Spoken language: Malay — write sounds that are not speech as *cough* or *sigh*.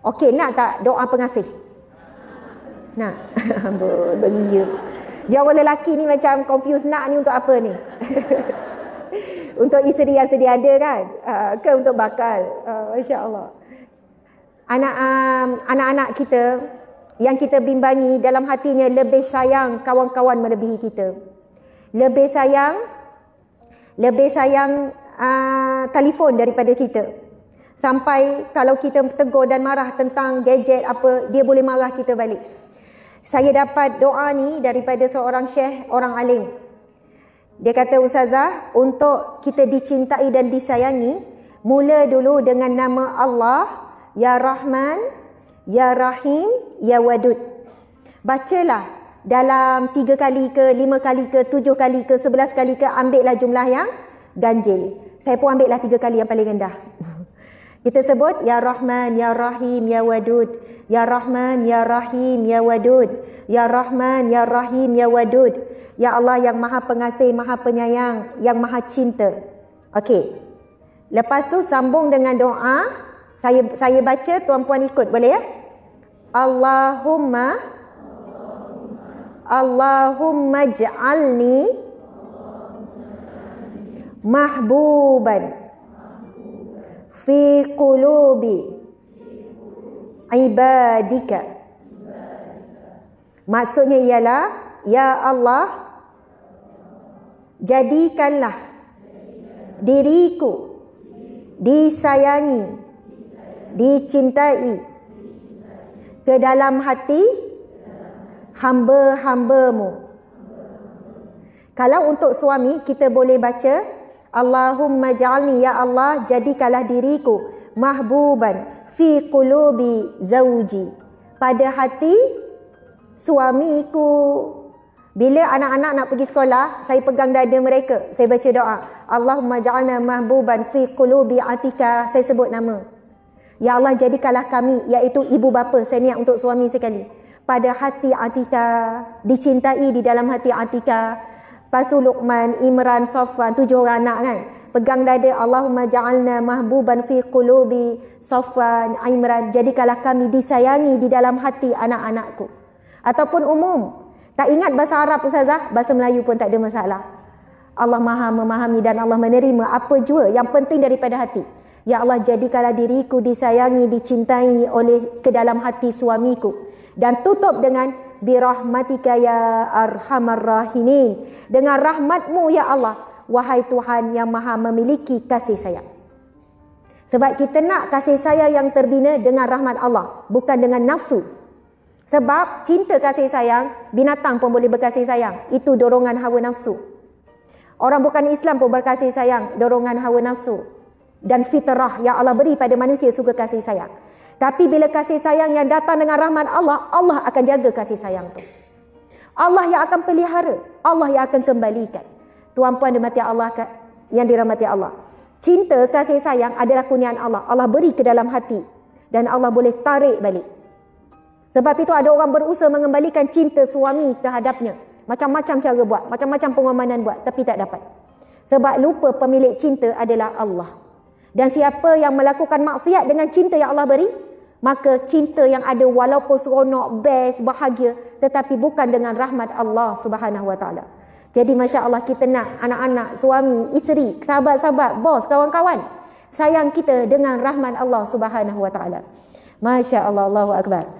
Okey, nak tak doa pengasih? Nak. *laughs* Beria. Jawa lelaki ni macam confused nak ni untuk apa ni? *laughs* untuk isteri yang sedia ada kan? Uh, ke untuk bakal? Uh, ah, Masya Allah. Anak, um, anak-anak kita yang kita bimbangi dalam hatinya lebih sayang kawan-kawan melebihi kita. Lebih sayang lebih sayang uh, telefon daripada kita sampai kalau kita tegur dan marah tentang gadget apa dia boleh marah kita balik. Saya dapat doa ni daripada seorang syekh orang alim. Dia kata ustazah untuk kita dicintai dan disayangi mula dulu dengan nama Allah ya Rahman ya Rahim ya Wadud. Bacalah dalam tiga kali ke, lima kali ke, tujuh kali ke, sebelas kali ke, ambillah jumlah yang ganjil. Saya pun ambillah tiga kali yang paling rendah. Kita sebut ya Rahman ya Rahim ya Wadud ya Rahman ya Rahim ya Wadud ya Rahman ya Rahim ya Wadud ya Allah yang Maha Pengasih Maha Penyayang yang Maha Cinta. Okey. Lepas tu sambung dengan doa saya saya baca tuan-puan ikut boleh ya? Allahumma Allahumma ja'alni mahbuban fi qulubi ibadika. Maksudnya ialah ya Allah jadikanlah diriku disayangi dicintai ke dalam hati hamba-hambamu. Kalau untuk suami kita boleh baca Allahumma ja'alni ya Allah jadikanlah diriku mahbuban fi qulubi zauji pada hati suamiku bila anak-anak nak pergi sekolah saya pegang dada mereka saya baca doa Allahumma ja'alna mahbuban fi qulubi atika saya sebut nama ya Allah jadikanlah kami iaitu ibu bapa saya niat untuk suami sekali pada hati atika dicintai di dalam hati atika Pasu Luqman, Imran, Sofwan, tujuh orang anak kan. Pegang dada Allahumma ja'alna mahbuban fi qulubi Sofwan, Imran. Jadikanlah kami disayangi di dalam hati anak-anakku. Ataupun umum. Tak ingat bahasa Arab pun sahaja, bahasa Melayu pun tak ada masalah. Allah maha memahami dan Allah menerima apa jua yang penting daripada hati. Ya Allah jadikanlah diriku disayangi, dicintai oleh ke dalam hati suamiku. Dan tutup dengan birahmatika ya arhamar rahimin. Dengan rahmatmu ya Allah, wahai Tuhan yang maha memiliki kasih sayang. Sebab kita nak kasih sayang yang terbina dengan rahmat Allah, bukan dengan nafsu. Sebab cinta kasih sayang, binatang pun boleh berkasih sayang. Itu dorongan hawa nafsu. Orang bukan Islam pun berkasih sayang, dorongan hawa nafsu. Dan fitrah yang Allah beri pada manusia suka kasih sayang. Tapi bila kasih sayang yang datang dengan rahmat Allah, Allah akan jaga kasih sayang tu. Allah yang akan pelihara, Allah yang akan kembalikan. Tuan-puan mati Allah yang dirahmati Allah. Cinta kasih sayang adalah kurnian Allah. Allah beri ke dalam hati dan Allah boleh tarik balik. Sebab itu ada orang berusaha mengembalikan cinta suami terhadapnya. Macam-macam cara buat, macam-macam pengamanan buat tapi tak dapat. Sebab lupa pemilik cinta adalah Allah. Dan siapa yang melakukan maksiat dengan cinta yang Allah beri, Maka cinta yang ada walaupun seronok, best, bahagia tetapi bukan dengan rahmat Allah Subhanahu wa taala. Jadi masya-Allah kita nak anak-anak, suami, isteri, sahabat-sahabat, bos, kawan-kawan sayang kita dengan rahmat Allah Subhanahu wa taala. Masya-Allah, Allahu akbar.